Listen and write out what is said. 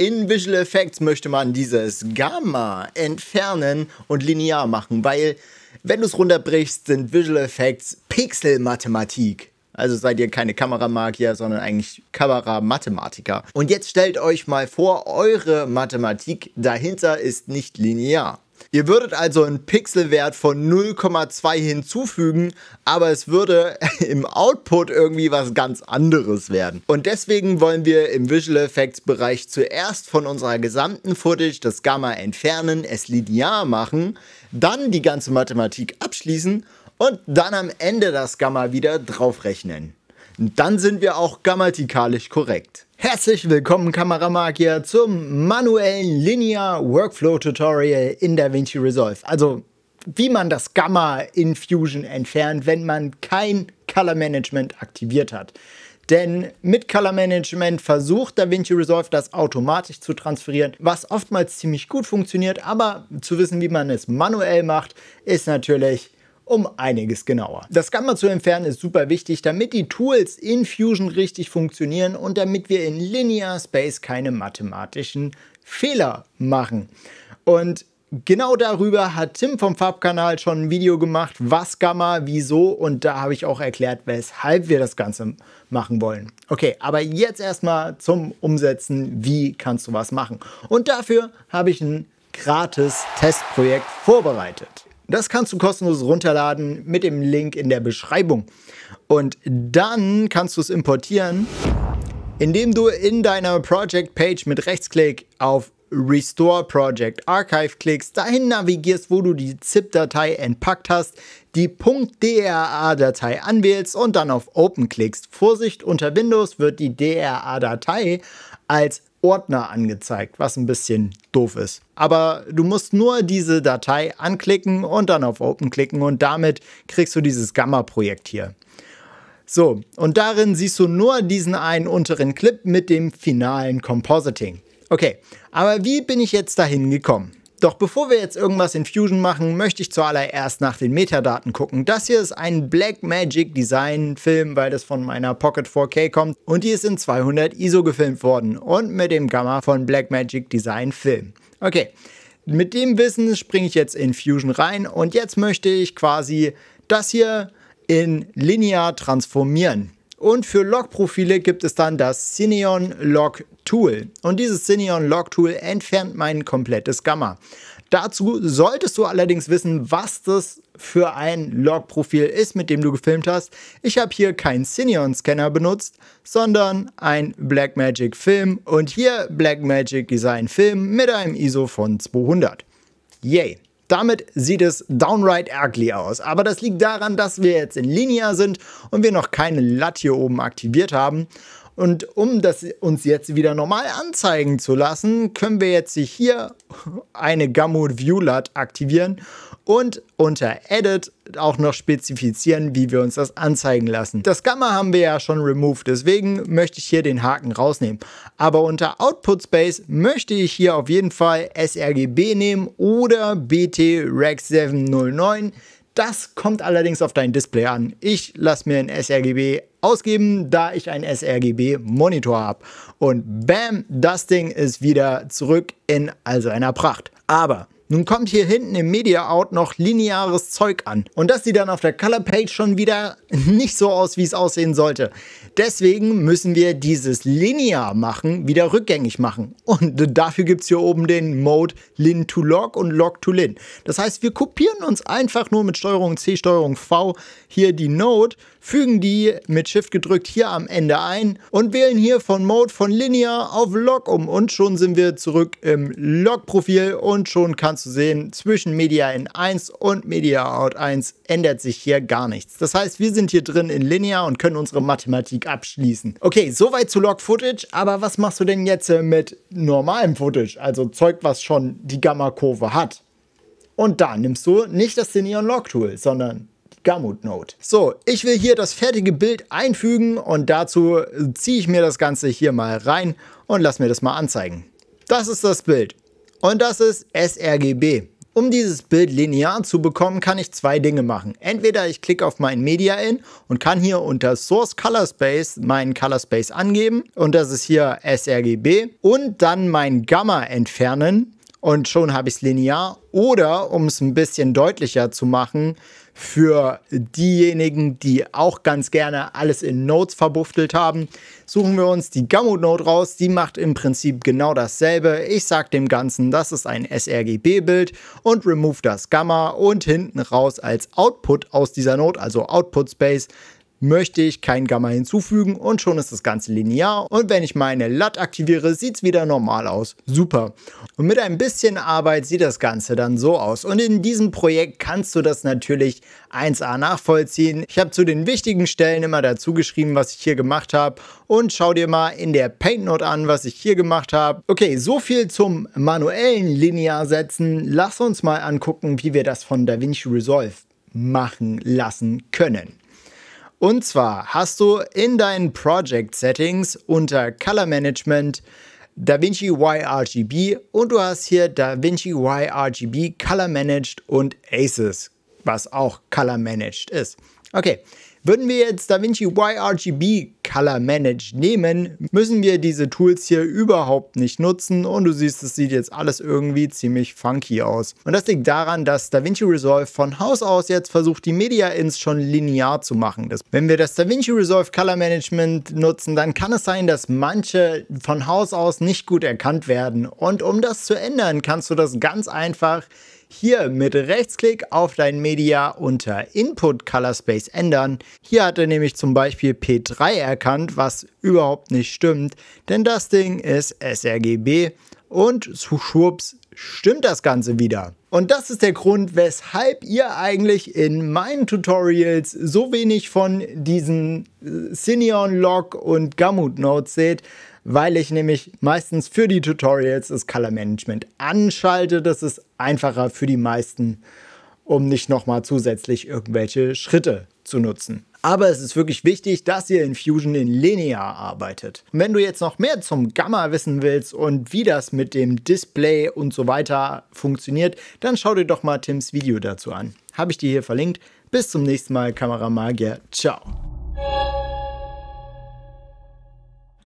In Visual Effects möchte man dieses Gamma entfernen und linear machen, weil wenn du es runterbrichst, sind Visual Effects Pixelmathematik. Also seid ihr keine Kameramagier, sondern eigentlich Kameramathematiker. Und jetzt stellt euch mal vor, eure Mathematik dahinter ist nicht linear. Ihr würdet also einen Pixelwert von 0,2 hinzufügen, aber es würde im Output irgendwie was ganz anderes werden. Und deswegen wollen wir im Visual Effects Bereich zuerst von unserer gesamten Footage das Gamma entfernen, es linear machen, dann die ganze Mathematik abschließen und dann am Ende das Gamma wieder draufrechnen. Dann sind wir auch grammatikalisch korrekt. Herzlich willkommen Kameramagier zum manuellen Linear Workflow Tutorial in DaVinci Resolve. Also wie man das Gamma in Fusion entfernt, wenn man kein Color Management aktiviert hat. Denn mit Color Management versucht DaVinci Resolve das automatisch zu transferieren, was oftmals ziemlich gut funktioniert, aber zu wissen, wie man es manuell macht, ist natürlich um einiges genauer. Das Gamma zu entfernen ist super wichtig, damit die Tools in Fusion richtig funktionieren und damit wir in Linear Space keine mathematischen Fehler machen. Und genau darüber hat Tim vom Farbkanal schon ein Video gemacht, was Gamma, wieso und da habe ich auch erklärt, weshalb wir das Ganze machen wollen. Okay, aber jetzt erstmal zum Umsetzen, wie kannst du was machen? Und dafür habe ich ein gratis Testprojekt vorbereitet. Das kannst du kostenlos runterladen mit dem Link in der Beschreibung. Und dann kannst du es importieren, indem du in deiner Project Page mit Rechtsklick auf Restore Project Archive klickst, dahin navigierst, wo du die ZIP-Datei entpackt hast, die .dra-Datei anwählst und dann auf Open klickst. Vorsicht, unter Windows wird die DRA-Datei als Ordner angezeigt, was ein bisschen doof ist. Aber du musst nur diese Datei anklicken und dann auf Open klicken und damit kriegst du dieses Gamma-Projekt hier. So, und darin siehst du nur diesen einen unteren Clip mit dem finalen Compositing. Okay, aber wie bin ich jetzt dahin gekommen? Doch bevor wir jetzt irgendwas in Fusion machen, möchte ich zuallererst nach den Metadaten gucken. Das hier ist ein Blackmagic Design Film, weil das von meiner Pocket 4K kommt und die ist in 200 ISO gefilmt worden und mit dem Gamma von Blackmagic Design Film. Okay, mit dem Wissen springe ich jetzt in Fusion rein und jetzt möchte ich quasi das hier in linear transformieren. Und für Log-Profile gibt es dann das Cineon Log Tool. Und dieses Cineon Log Tool entfernt mein komplettes Gamma. Dazu solltest du allerdings wissen, was das für ein Log-Profil ist, mit dem du gefilmt hast. Ich habe hier keinen Cineon-Scanner benutzt, sondern ein Blackmagic Film und hier Blackmagic Design Film mit einem ISO von 200. Yay! Damit sieht es downright ugly aus. Aber das liegt daran, dass wir jetzt in Linear sind und wir noch keine LUT hier oben aktiviert haben. Und um das uns jetzt wieder normal anzeigen zu lassen, können wir jetzt hier eine Gamut Viewlet aktivieren und unter Edit auch noch spezifizieren, wie wir uns das anzeigen lassen. Das Gamma haben wir ja schon removed, deswegen möchte ich hier den Haken rausnehmen. Aber unter Output Space möchte ich hier auf jeden Fall sRGB nehmen oder BT Rec 709 das kommt allerdings auf dein Display an. Ich lasse mir ein sRGB ausgeben, da ich einen sRGB-Monitor habe. Und bam, das Ding ist wieder zurück in also einer Pracht. Aber nun kommt hier hinten im Media Out noch lineares Zeug an. Und das sieht dann auf der Color Page schon wieder nicht so aus, wie es aussehen sollte. Deswegen müssen wir dieses linear machen wieder rückgängig machen. Und dafür gibt es hier oben den Mode Lin to Log und Log to Lin. Das heißt, wir kopieren uns einfach nur mit STRG C, STRG V hier die Node, fügen die mit Shift gedrückt hier am Ende ein und wählen hier von Mode von Linear auf Log um und schon sind wir zurück im Log-Profil und schon kannst du sehen, zwischen Media in 1 und Media Out 1 ändert sich hier gar nichts. Das heißt, wir sind hier drin in Linear und können unsere Mathematik abschließen. Okay, soweit zu Log-Footage, aber was machst du denn jetzt äh, mit normalem Footage, also Zeug, was schon die Gamma-Kurve hat? Und da nimmst du nicht das Cineon Log Tool, sondern Gamut Note. So, ich will hier das fertige Bild einfügen und dazu ziehe ich mir das Ganze hier mal rein und lass mir das mal anzeigen. Das ist das Bild und das ist sRGB. Um dieses Bild linear zu bekommen, kann ich zwei Dinge machen. Entweder ich klicke auf mein Media in und kann hier unter Source Color Space meinen Color Space angeben und das ist hier sRGB und dann mein Gamma entfernen und schon habe ich es linear. Oder, um es ein bisschen deutlicher zu machen, für diejenigen, die auch ganz gerne alles in Notes verbuftelt haben, suchen wir uns die gamut Note raus. Die macht im Prinzip genau dasselbe. Ich sage dem Ganzen, das ist ein sRGB-Bild und remove das Gamma und hinten raus als Output aus dieser Note, also Output Space, möchte ich kein Gamma hinzufügen und schon ist das Ganze linear und wenn ich meine LUT aktiviere, sieht es wieder normal aus. Super. Und mit ein bisschen Arbeit sieht das Ganze dann so aus und in diesem Projekt kannst du das natürlich 1a nachvollziehen. Ich habe zu den wichtigen Stellen immer dazu geschrieben, was ich hier gemacht habe und schau dir mal in der Paint-Note an, was ich hier gemacht habe. Okay, so viel zum manuellen Linear setzen. Lass uns mal angucken, wie wir das von DaVinci Resolve machen lassen können. Und zwar hast du in deinen Project Settings unter Color Management DaVinci YRGB und du hast hier DaVinci YRGB Color Managed und Aces, was auch Color Managed ist. Okay, würden wir jetzt DaVinci YRGB Color Manage nehmen, müssen wir diese Tools hier überhaupt nicht nutzen und du siehst, es sieht jetzt alles irgendwie ziemlich funky aus. Und das liegt daran, dass DaVinci Resolve von Haus aus jetzt versucht, die Media-Ins schon linear zu machen. Das, wenn wir das DaVinci Resolve Color Management nutzen, dann kann es sein, dass manche von Haus aus nicht gut erkannt werden. Und um das zu ändern, kannst du das ganz einfach hier mit Rechtsklick auf dein Media unter Input Color Space nichts ändern. Hier hat er nämlich zum Beispiel P3 erkannt, was überhaupt nicht stimmt, denn das Ding ist sRGB und schwupps stimmt das Ganze wieder. Und das ist der Grund, weshalb ihr eigentlich in meinen Tutorials so wenig von diesen äh, Cineon Log und Gamut Notes seht, weil ich nämlich meistens für die Tutorials das Color Management anschalte. Das ist einfacher für die meisten um nicht nochmal zusätzlich irgendwelche Schritte zu nutzen. Aber es ist wirklich wichtig, dass ihr in Fusion in linear arbeitet. Und wenn du jetzt noch mehr zum Gamma wissen willst und wie das mit dem Display und so weiter funktioniert, dann schau dir doch mal Tims Video dazu an. Habe ich dir hier verlinkt. Bis zum nächsten Mal, Kameramagier. Ciao.